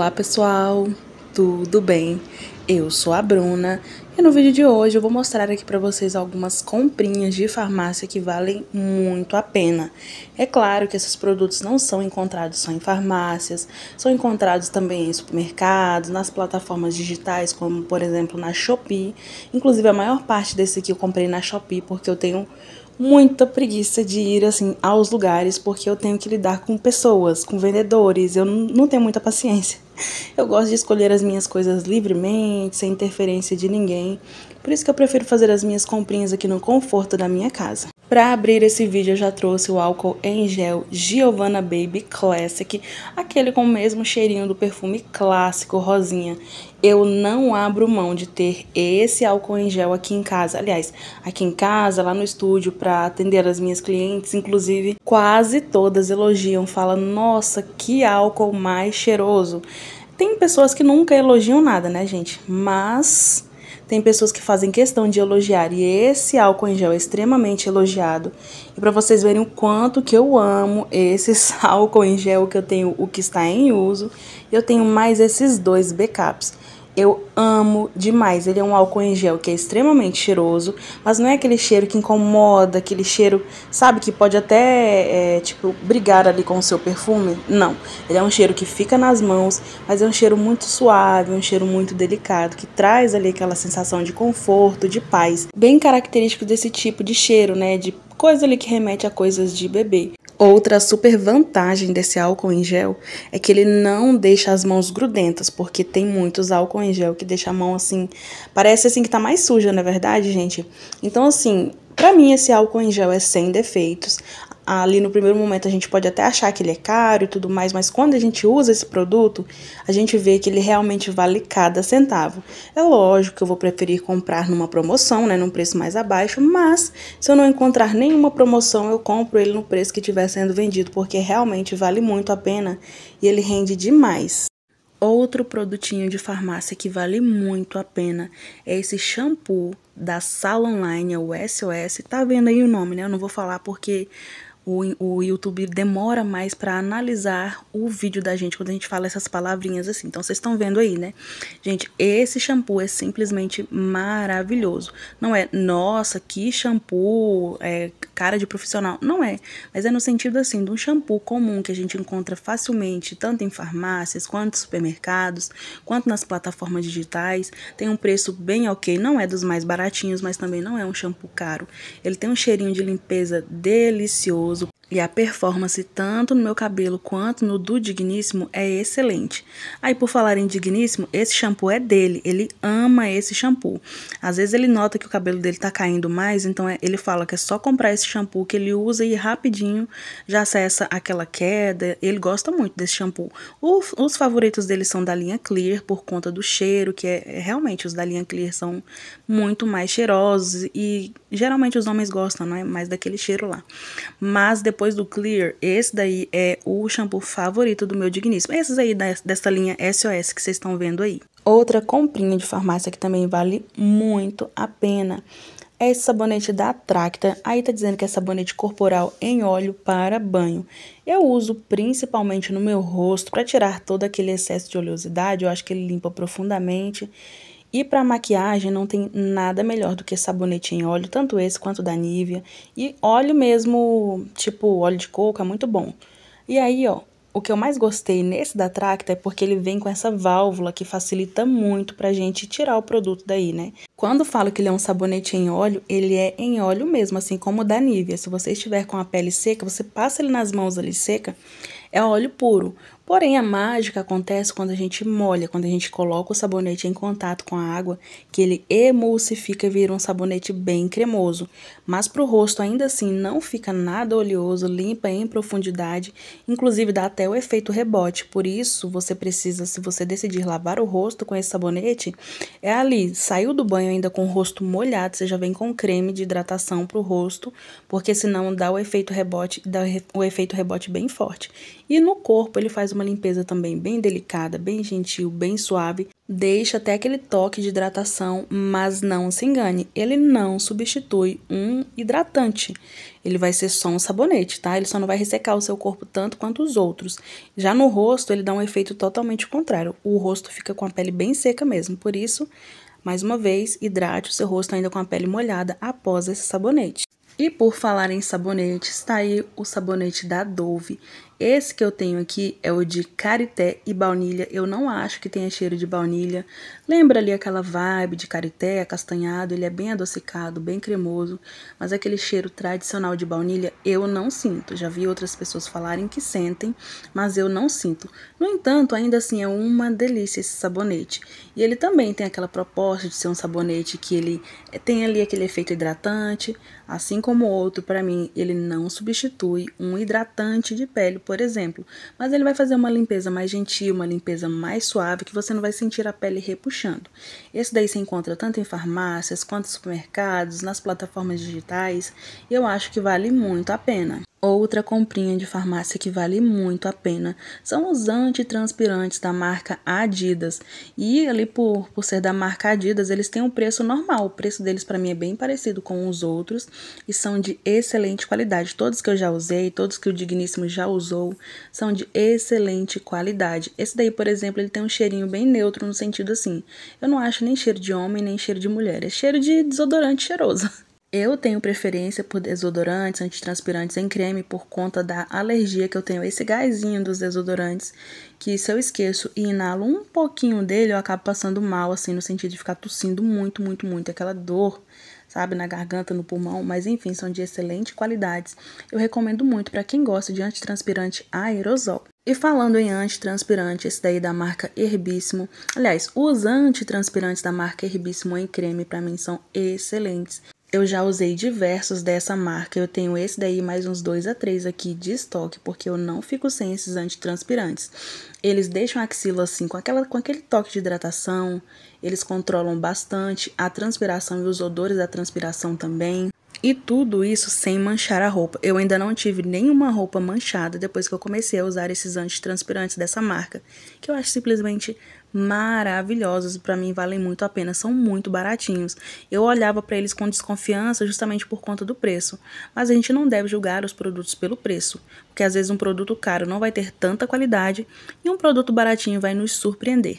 Olá pessoal, tudo bem? Eu sou a Bruna e no vídeo de hoje eu vou mostrar aqui para vocês algumas comprinhas de farmácia que valem muito a pena. É claro que esses produtos não são encontrados só em farmácias, são encontrados também em supermercados, nas plataformas digitais, como por exemplo na Shopee. Inclusive a maior parte desse aqui eu comprei na Shopee porque eu tenho muita preguiça de ir assim aos lugares porque eu tenho que lidar com pessoas, com vendedores, eu não tenho muita paciência. Eu gosto de escolher as minhas coisas livremente, sem interferência de ninguém. Por isso que eu prefiro fazer as minhas comprinhas aqui no conforto da minha casa. Para abrir esse vídeo eu já trouxe o álcool em gel Giovanna Baby Classic, aquele com o mesmo cheirinho do perfume clássico rosinha. Eu não abro mão de ter esse álcool em gel aqui em casa. Aliás, aqui em casa, lá no estúdio, para atender as minhas clientes, inclusive, quase todas elogiam, fala "Nossa, que álcool mais cheiroso". Tem pessoas que nunca elogiam nada, né, gente? Mas tem pessoas que fazem questão de elogiar e esse álcool em gel é extremamente elogiado. E para vocês verem o quanto que eu amo esses álcool em gel que eu tenho, o que está em uso, eu tenho mais esses dois backups. Eu amo demais. Ele é um álcool em gel que é extremamente cheiroso, mas não é aquele cheiro que incomoda, aquele cheiro, sabe, que pode até, é, tipo, brigar ali com o seu perfume. Não. Ele é um cheiro que fica nas mãos, mas é um cheiro muito suave, é um cheiro muito delicado, que traz ali aquela sensação de conforto, de paz. Bem característico desse tipo de cheiro, né? De coisa ali que remete a coisas de bebê. Outra super vantagem desse álcool em gel é que ele não deixa as mãos grudentas, porque tem muitos álcool em gel que deixa a mão assim, parece assim que tá mais suja, não é verdade, gente. Então assim, para mim esse álcool em gel é sem defeitos ali no primeiro momento a gente pode até achar que ele é caro e tudo mais, mas quando a gente usa esse produto, a gente vê que ele realmente vale cada centavo. É lógico que eu vou preferir comprar numa promoção, né, num preço mais abaixo, mas se eu não encontrar nenhuma promoção, eu compro ele no preço que estiver sendo vendido, porque realmente vale muito a pena e ele rende demais. Outro produtinho de farmácia que vale muito a pena é esse shampoo da Sala Online, o SOS. Tá vendo aí o nome, né? Eu não vou falar porque o, o YouTube demora mais para analisar o vídeo da gente quando a gente fala essas palavrinhas assim. Então vocês estão vendo aí, né? Gente, esse shampoo é simplesmente maravilhoso. Não é, nossa, que shampoo, é cara de profissional. Não é, mas é no sentido assim, de um shampoo comum que a gente encontra facilmente, tanto em farmácias, quanto em supermercados, quanto nas plataformas digitais. Tem um preço bem ok, não é dos mais baratinhos, mas também não é um shampoo caro. Ele tem um cheirinho de limpeza delicioso e a performance, tanto no meu cabelo quanto no do Digníssimo, é excelente. Aí, por falar em Digníssimo, esse shampoo é dele. Ele ama esse shampoo. Às vezes ele nota que o cabelo dele tá caindo mais, então é, ele fala que é só comprar esse shampoo que ele usa e rapidinho já acessa aquela queda. Ele gosta muito desse shampoo. O, os favoritos dele são da linha Clear, por conta do cheiro, que é, é realmente os da linha Clear são muito mais cheirosos e geralmente os homens gostam, não é? Mais daquele cheiro lá. Mas depois depois do Clear, esse daí é o shampoo favorito do meu digníssimo. Esses aí dessa linha SOS que vocês estão vendo aí. Outra comprinha de farmácia que também vale muito a pena é esse sabonete da Tracta. Aí tá dizendo que é sabonete corporal em óleo para banho. Eu uso principalmente no meu rosto para tirar todo aquele excesso de oleosidade. Eu acho que ele limpa profundamente e para maquiagem não tem nada melhor do que sabonete em óleo, tanto esse quanto da Nivea. E óleo mesmo, tipo óleo de coco, é muito bom. E aí, ó, o que eu mais gostei nesse da Tracta é porque ele vem com essa válvula que facilita muito pra gente tirar o produto daí, né? Quando falo que ele é um sabonete em óleo, ele é em óleo mesmo, assim como o da Nivea. Se você estiver com a pele seca, você passa ele nas mãos ali seca, é óleo puro. Porém, a mágica acontece quando a gente molha, quando a gente coloca o sabonete em contato com a água, que ele emulsifica e vira um sabonete bem cremoso. Mas para o rosto, ainda assim, não fica nada oleoso, limpa em profundidade, inclusive dá até o efeito rebote. Por isso, você precisa, se você decidir lavar o rosto com esse sabonete, é ali, saiu do banho ainda com o rosto molhado, você já vem com creme de hidratação para o rosto, porque senão dá o efeito rebote, dá o efeito rebote bem forte. E no corpo ele faz uma uma limpeza também bem delicada, bem gentil, bem suave. Deixa até aquele toque de hidratação, mas não se engane, ele não substitui um hidratante. Ele vai ser só um sabonete, tá? Ele só não vai ressecar o seu corpo tanto quanto os outros. Já no rosto, ele dá um efeito totalmente contrário. O rosto fica com a pele bem seca mesmo, por isso, mais uma vez, hidrate o seu rosto ainda com a pele molhada após esse sabonete. E por falar em sabonetes, está aí o sabonete da Dove. Esse que eu tenho aqui é o de karité e baunilha. Eu não acho que tenha cheiro de baunilha. Lembra ali aquela vibe de karité, acastanhado. Ele é bem adocicado, bem cremoso. Mas aquele cheiro tradicional de baunilha eu não sinto. Já vi outras pessoas falarem que sentem, mas eu não sinto. No entanto, ainda assim é uma delícia esse sabonete. E ele também tem aquela proposta de ser um sabonete que ele eh, tem ali aquele efeito hidratante. Assim como o outro, para mim, ele não substitui um hidratante de pele, por exemplo. Mas ele vai fazer uma limpeza mais gentil, uma limpeza mais suave, que você não vai sentir a pele repuxando. Esse daí se encontra tanto em farmácias quanto em supermercados, nas plataformas digitais, e eu acho que vale muito a pena. Outra comprinha de farmácia que vale muito a pena são os antitranspirantes da marca Adidas. E ali por, por ser da marca Adidas, eles têm um preço normal. O preço deles para mim é bem parecido com os outros e são de excelente qualidade. Todos que eu já usei, todos que o Digníssimo já usou, são de excelente qualidade. Esse daí, por exemplo, ele tem um cheirinho bem neutro no sentido assim. Eu não acho nem cheiro de homem, nem cheiro de mulher. É cheiro de desodorante cheiroso. Eu tenho preferência por desodorantes, antitranspirantes em creme por conta da alergia que eu tenho a esse gásinho dos desodorantes, que se eu esqueço e inalo um pouquinho dele, eu acabo passando mal, assim, no sentido de ficar tossindo muito, muito, muito, aquela dor, sabe, na garganta, no pulmão, mas enfim, são de excelente qualidades. Eu recomendo muito para quem gosta de antitranspirante aerosol. E falando em antitranspirante, esse daí da marca Herbíssimo. Aliás, os antitranspirantes da marca Herbíssimo em creme para mim são excelentes. Eu já usei diversos dessa marca, eu tenho esse daí mais uns dois a três aqui de estoque, porque eu não fico sem esses antitranspirantes. Eles deixam a axila assim com, aquela, com aquele toque de hidratação, eles controlam bastante a transpiração e os odores da transpiração também. E tudo isso sem manchar a roupa. Eu ainda não tive nenhuma roupa manchada depois que eu comecei a usar esses antitranspirantes dessa marca, que eu acho simplesmente maravilhosos e para mim valem muito a pena, são muito baratinhos. Eu olhava para eles com desconfiança justamente por conta do preço, mas a gente não deve julgar os produtos pelo preço, porque às vezes um produto caro não vai ter tanta qualidade e um produto baratinho vai nos surpreender.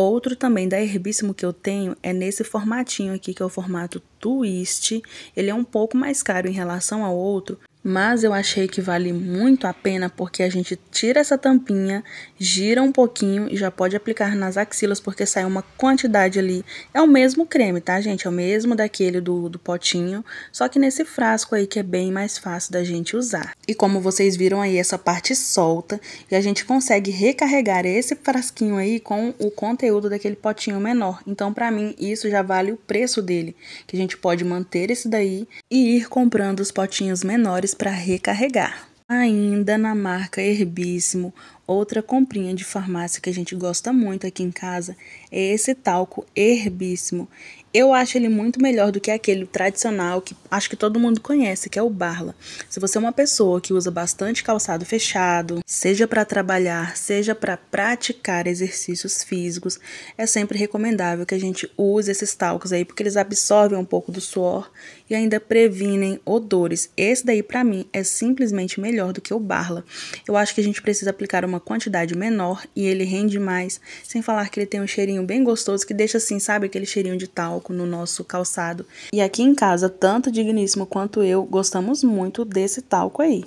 Outro também da Herbíssimo que eu tenho é nesse formatinho aqui, que é o formato Twist. Ele é um pouco mais caro em relação ao outro, mas eu achei que vale muito a pena porque a gente tira essa tampinha, gira um pouquinho e já pode aplicar nas axilas porque sai uma quantidade ali. É o mesmo creme, tá, gente? É o mesmo daquele do, do potinho, só que nesse frasco aí que é bem mais fácil da gente usar. E como vocês viram aí, essa parte solta e a gente consegue recarregar esse frasquinho aí com o conteúdo daquele potinho menor. Então, para mim, isso já vale o preço dele, que a gente pode manter esse daí e ir comprando os potinhos menores para recarregar. Ainda na marca Herbíssimo, Outra comprinha de farmácia que a gente gosta muito aqui em casa é esse talco herbíssimo. Eu acho ele muito melhor do que aquele tradicional que acho que todo mundo conhece, que é o Barla. Se você é uma pessoa que usa bastante calçado fechado, seja para trabalhar, seja para praticar exercícios físicos, é sempre recomendável que a gente use esses talcos aí, porque eles absorvem um pouco do suor e ainda previnem odores. Esse daí para mim é simplesmente melhor do que o Barla. Eu acho que a gente precisa aplicar uma uma quantidade menor e ele rende mais, sem falar que ele tem um cheirinho bem gostoso que deixa assim, sabe, aquele cheirinho de talco no nosso calçado. E aqui em casa, tanto Digníssimo quanto eu gostamos muito desse talco aí.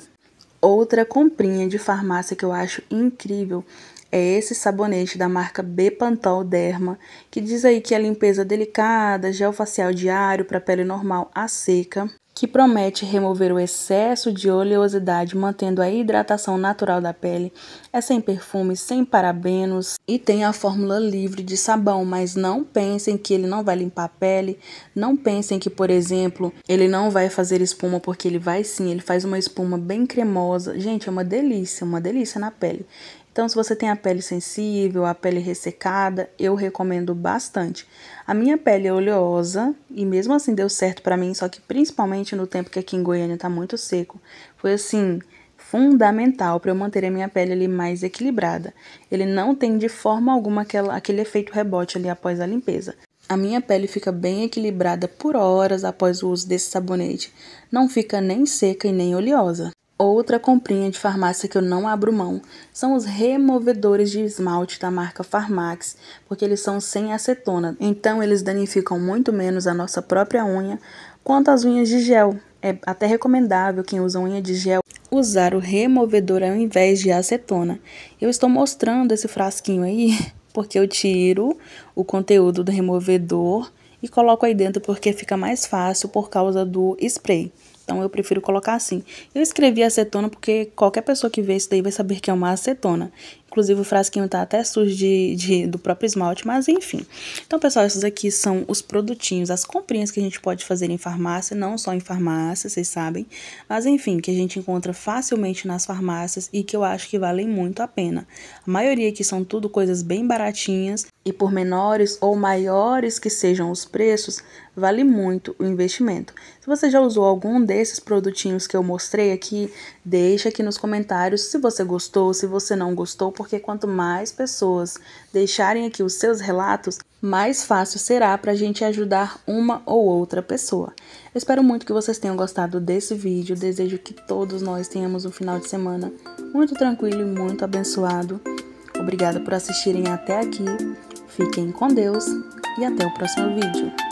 Outra comprinha de farmácia que eu acho incrível é esse sabonete da marca Bepantol Derma, que diz aí que é limpeza delicada, gel facial diário para pele normal a seca que promete remover o excesso de oleosidade, mantendo a hidratação natural da pele. É sem perfume, sem parabenos e tem a fórmula livre de sabão, mas não pensem que ele não vai limpar a pele, não pensem que, por exemplo, ele não vai fazer espuma, porque ele vai sim, ele faz uma espuma bem cremosa. Gente, é uma delícia, uma delícia na pele. Então, se você tem a pele sensível, a pele ressecada, eu recomendo bastante. A minha pele é oleosa e mesmo assim deu certo para mim, só que principalmente no tempo que aqui em Goiânia tá muito seco, foi assim fundamental para eu manter a minha pele ali mais equilibrada. Ele não tem de forma alguma aquela, aquele efeito rebote ali após a limpeza. A minha pele fica bem equilibrada por horas após o uso desse sabonete. Não fica nem seca e nem oleosa. Outra comprinha de farmácia que eu não abro mão são os removedores de esmalte da marca Farmax, porque eles são sem acetona, então eles danificam muito menos a nossa própria unha quanto as unhas de gel. É até recomendável quem usa unha de gel usar o removedor ao invés de acetona. Eu estou mostrando esse frasquinho aí porque eu tiro o conteúdo do removedor e coloco aí dentro porque fica mais fácil por causa do spray então eu prefiro colocar assim. Eu escrevi acetona porque qualquer pessoa que vê isso daí vai saber que é uma acetona. Inclusive o frasquinho tá até sujo de, de, do próprio esmalte, mas enfim. Então, pessoal, esses aqui são os produtinhos, as comprinhas que a gente pode fazer em farmácia, não só em farmácia, vocês sabem. Mas enfim, que a gente encontra facilmente nas farmácias e que eu acho que valem muito a pena. A maioria aqui são tudo coisas bem baratinhas e por menores ou maiores que sejam os preços, vale muito o investimento. Se você já usou algum desses produtinhos que eu mostrei aqui, deixa aqui nos comentários se você gostou, se você não gostou, porque quanto mais pessoas deixarem aqui os seus relatos, mais fácil será para a gente ajudar uma ou outra pessoa. Eu espero muito que vocês tenham gostado desse vídeo. Desejo que todos nós tenhamos um final de semana muito tranquilo e muito abençoado. Obrigada por assistirem até aqui. Fiquem com Deus e até o próximo vídeo.